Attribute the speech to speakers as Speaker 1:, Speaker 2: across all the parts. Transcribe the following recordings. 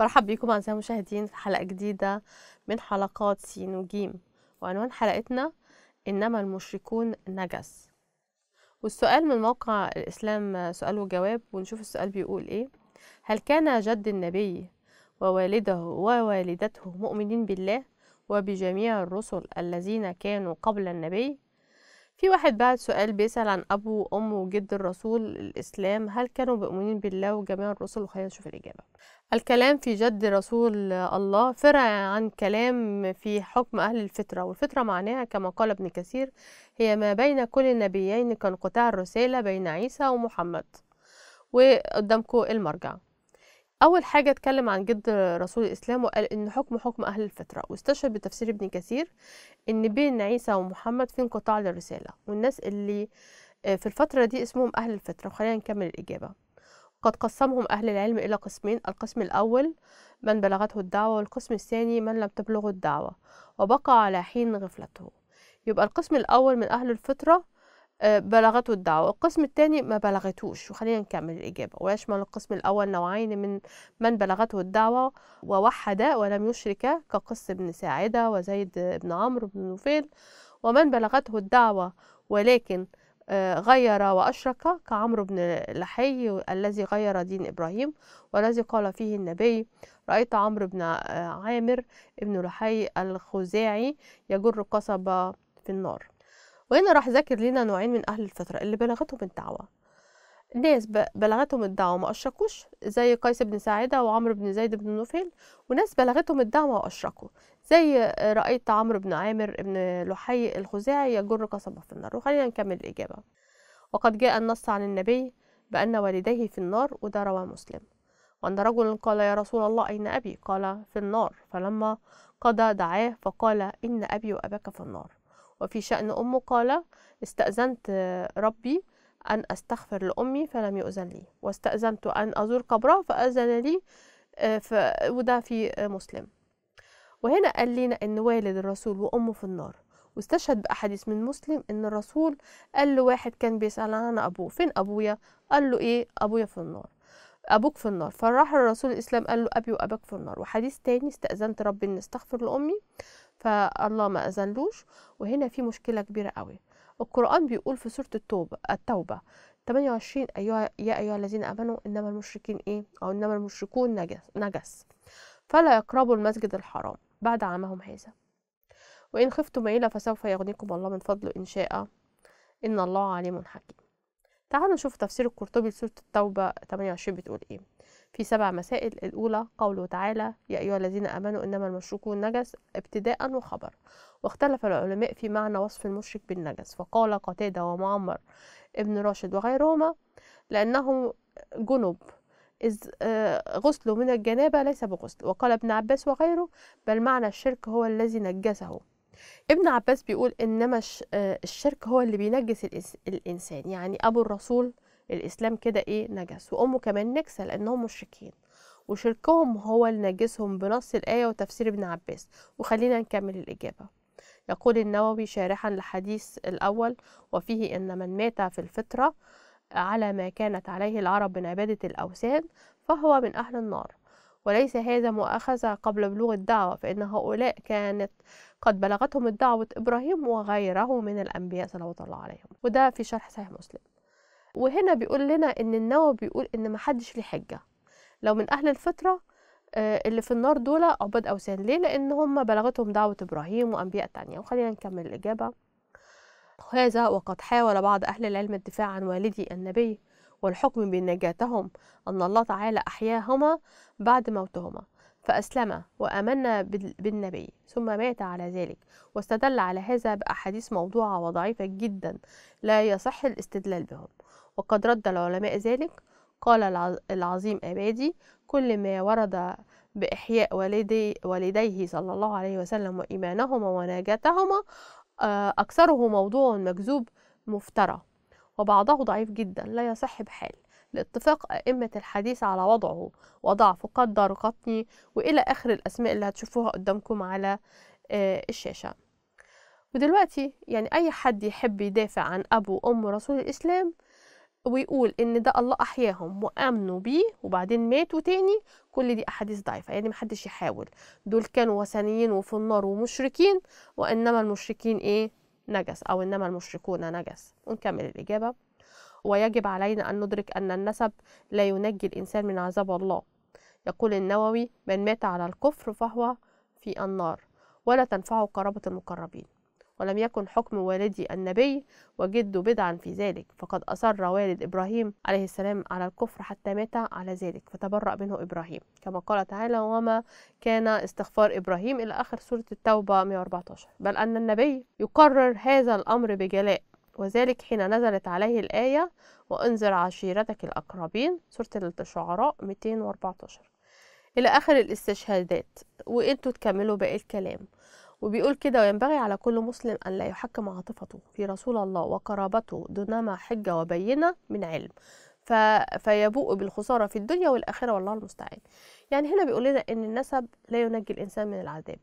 Speaker 1: مرحبا بكم أعزائي المشاهدين في حلقة جديدة من حلقات سين وجيم وعنوان حلقتنا إنما المشركون نجس والسؤال من موقع الإسلام سؤال وجواب ونشوف السؤال بيقول إيه هل كان جد النبي ووالده ووالدته مؤمنين بالله وبجميع الرسل الذين كانوا قبل النبي في واحد بعد سؤال بيسأل عن أبو وأم وجد الرسول الإسلام هل كانوا مؤمنين بالله وجميع الرسل وخلينا نشوف الإجابة الكلام في جد رسول الله فرع عن كلام في حكم أهل الفترة والفترة معناها كما قال ابن كثير هي ما بين كل النبيين كان قطاع الرسالة بين عيسى ومحمد وقدامكم المرجع أول حاجة اتكلم عن جد رسول الإسلام وقال إن حكم حكم أهل الفترة واستشهد بتفسير ابن كثير إن بين عيسى ومحمد في انقطاع للرسالة والناس اللي آه، في الفترة دي اسمهم أهل الفترة وخلينا نكمل الإجابة قد قسمهم أهل العلم إلى قسمين القسم الأول من بلغته الدعوة والقسم الثاني من لم تبلغه الدعوة وبقى على حين غفلته يبقى القسم الأول من أهل الفطرة آه، بلغته الدعوة القسم الثاني ما بلغتوش وخلينا نكمل الإجابة ويشمل القسم الأول نوعين من من بلغته الدعوة ووحد ولم يشرك كقس بن ساعدة وزيد بن عمرو بن نوفيل ومن بلغته الدعوة ولكن آه، غير وأشرك كعمرو بن لحي الذي غير دين إبراهيم والذي قال فيه النبي رأيت عمرو بن آه، عامر بن لحي الخزاعي يجر قصبة في النار وهنا راح ذاكر لنا نوعين من أهل الفطرة اللي بلغتهم الدعوة ناس بلغتهم الدعوة ما أشركوش زي قيس بن ساعدة وعمرو بن زيد بن نوفل وناس بلغتهم الدعوة وأشركوا زي آه، رأيت عمرو بن عامر بن لحي الخزاعي يجر قصبه في النار وخلينا نكمل الإجابة وقد جاء النص عن النبي بأن والديه في النار وده رواه مسلم وأن رجلا قال يا رسول الله أين أبي قال في النار فلما قضى دعاه فقال إن أبي وأباك في النار وفي شأن أمه قال استأذنت ربي أن أستغفر لأمي فلم يؤذن لي واستأذنت أن أزور قبرها فأذن لي آه، وده في مسلم وهنا قال لنا أن والد الرسول وأمه في النار واستشهد بأحاديث من مسلم أن الرسول قال له واحد كان بيسأل عن أبوه فين أبويا قال له إيه أبويا في النار أبوك في النار فراح الرسول الإسلام قال له أبي وأباك في النار وحديث تاني استأذنت ربي أن أستغفر لأمي فالله ما أذنلوش وهنا في مشكلة كبيرة قوي القرآن بيقول في سورة التوبة التوبة 28 أيها يا أيها الذين آمنوا إنما المشركين إيه أو إنما المشركون نجس, نجس فلا يقربوا المسجد الحرام بعد عامهم هذا وإن خفتم عيلة فسوف يغنيكم الله من فضله إن شاء إن الله عليم حكيم تعالوا نشوف تفسير القرطبي لسورة التوبة 28 بتقول إيه في سبع مسائل الأولى قوله تعالى يا أيها الذين آمنوا إنما المشركون نجس ابتداء وخبر واختلف العلماء في معنى وصف المشرك بالنجس فقال قتادة ومعمر ابن راشد وغيرهما لأنه جنب إذ آه، غسله من الجنابة ليس بغسل وقال ابن عباس وغيره بل معنى الشرك هو الذي نجسه ابن عباس بيقول إنما آه، الشرك هو اللي بينجس الإنسان يعني أبو الرسول الإسلام كده إيه نجس وأمه كمان نجسة لأنهم مشركين وشركهم هو اللي نجسهم بنص الآية وتفسير ابن عباس وخلينا نكمل الإجابة يقول النووي شارحا لحديث الأول وفيه أن من مات في الفطرة على ما كانت عليه العرب من عبادة الأوثان فهو من أهل النار وليس هذا مؤاخذة قبل بلوغ الدعوة فإن هؤلاء كانت قد بلغتهم الدعوة إبراهيم وغيره من الأنبياء صلوات الله عليهم وده في شرح صحيح مسلم وهنا بيقول لنا إن النووي بيقول إن محدش ليه حجة لو من أهل الفطرة آه، اللي في النار دول عباد أوثان ليه لأن هم بلغتهم دعوة إبراهيم وأنبياء تانية وخلينا نكمل الإجابة هذا وقد حاول بعض أهل العلم الدفاع عن والدي النبي والحكم بنجاتهم أن الله تعالى أحياهما بعد موتهما فأسلم وأمن بالنبي ثم مات على ذلك واستدل على هذا بأحاديث موضوعة وضعيفة جدا لا يصح الاستدلال بهم وقد رد العلماء ذلك قال العظيم أبادي كل ما ورد بإحياء والدي والديه صلى الله عليه وسلم وإيمانهما ونجاتهما آه، أكثره موضوع مكذوب مفترى وبعضه ضعيف جدا لا يصح بحال لاتفاق أئمة الحديث على وضعه وضعف دار قطني وإلى آخر الأسماء اللي هتشوفوها قدامكم على آه، الشاشة ودلوقتي يعني أي حد يحب يدافع عن أبو أم رسول الإسلام ويقول ان ده الله احياهم وامنوا بيه وبعدين ماتوا تاني كل دي احاديث ضعيفه يعني محدش يحاول دول كانوا وثنيين وفي النار ومشركين وانما المشركين ايه نجس أو إنما المشركون نجس ونكمل الإجابة ويجب علينا أن ندرك أن النسب لا ينجي الإنسان من عذاب الله يقول النووي من مات على الكفر فهو في النار ولا تنفعه قرابة المقربين ولم يكن حكم والدي النبي وجد بدعا في ذلك فقد أصر والد إبراهيم عليه السلام على الكفر حتى مات على ذلك فتبرأ منه إبراهيم كما قال تعالى وما كان استغفار إبراهيم إلى آخر سورة التوبة 114 بل أن النبي يقرر هذا الأمر بجلاء وذلك حين نزلت عليه الآية وأنذر عشيرتك الأقربين سورة الشعراء 214 إلى آخر الاستشهادات وأنتوا تكملوا باقي الكلام وبيقول كده وينبغي على كل مسلم أن لا يحكم عاطفته في رسول الله وقرابته دونما حجة وبينة من علم ف... فيبوء بالخسارة في الدنيا والآخرة والله المستعان يعني هنا بيقول لنا أن النسب لا ينجي الإنسان من العذاب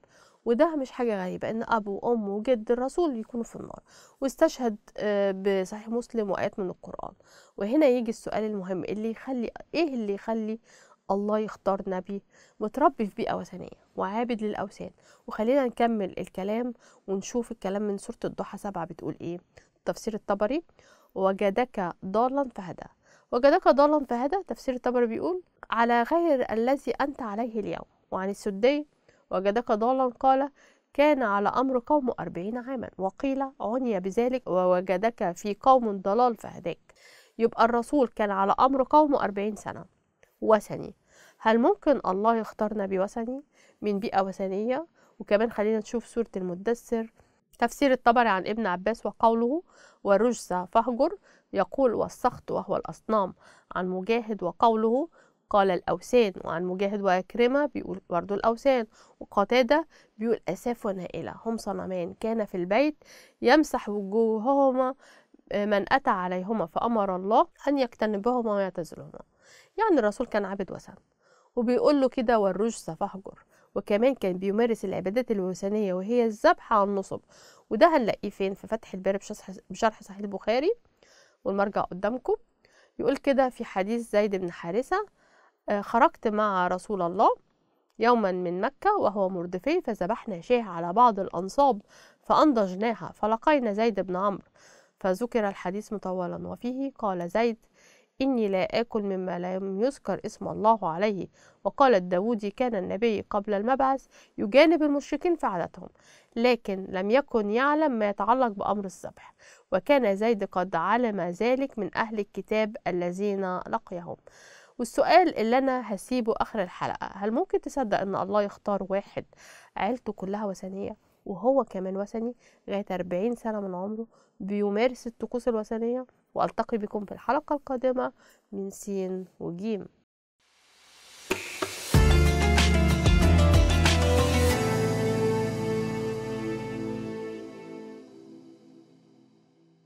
Speaker 1: وده مش حاجة غريبة إن أبو وأم وجد الرسول يكونوا في النار واستشهد آه، بصحيح مسلم وآيات من القرآن وهنا يجي السؤال المهم اللي يخلي إيه اللي يخلي الله يختار نبي متربي في بيئة وثنية وعابد للأوثان وخلينا نكمل الكلام ونشوف الكلام من سورة الضحى سبعة بتقول إيه تفسير الطبري وجدك ضالا فهدى وجدك ضالا فهدى تفسير الطبري بيقول على غير الذي أنت عليه اليوم وعن السدي وجدك ضالا قال كان على أمر قوم أربعين عاما وقيل عني بذلك ووجدك في قوم ضلال فهداك يبقى الرسول كان على أمر قومه أربعين سنة وثني هل ممكن الله يختارنا بوثني من بيئة وثنية وكمان خلينا نشوف سورة المدثر تفسير الطبري عن ابن عباس وقوله والرجس فاهجر يقول والسخط وهو الأصنام عن مجاهد وقوله قال الأوثان وعن مجاهد وأكرمة بيقول برضه الأوثان وقتادة بيقول أساف ونائلة هم صنمان كان في البيت يمسح وجوههما آه، من أتى عليهما فأمر الله أن يجتنبهما ويعتزلهما يعني الرسول كان عابد وثن وبيقول له كده والرجس فاهجر وكمان كان بيمارس العبادات الوثنية وهي الذبح على النصب وده هنلاقيه فين في فتح الباري بشرح صحيح البخاري والمرجع قدامكم يقول كده في حديث زيد بن حارثة آه، خرجت مع رسول الله يوما من مكة وهو مردفي فذبحنا شاه على بعض الأنصاب فأنضجناها فلقينا زيد بن عمرو فذكر الحديث مطولا وفيه قال زيد إني لا آكل مما لم يذكر اسم الله عليه وقال الداودي كان النبي قبل المبعث يجانب المشركين في عادتهم لكن لم يكن يعلم ما يتعلق بأمر الذبح وكان زيد قد علم ذلك من أهل الكتاب الذين لقيهم والسؤال اللي أنا هسيبه آخر الحلقة هل ممكن تصدق إن الله يختار واحد عيلته كلها وثنية؟ وهو كمان وثني لغاية 40 سنة من عمره بيمارس الطقوس الوثنية وألتقي بكم في الحلقة القادمة من سين وجيم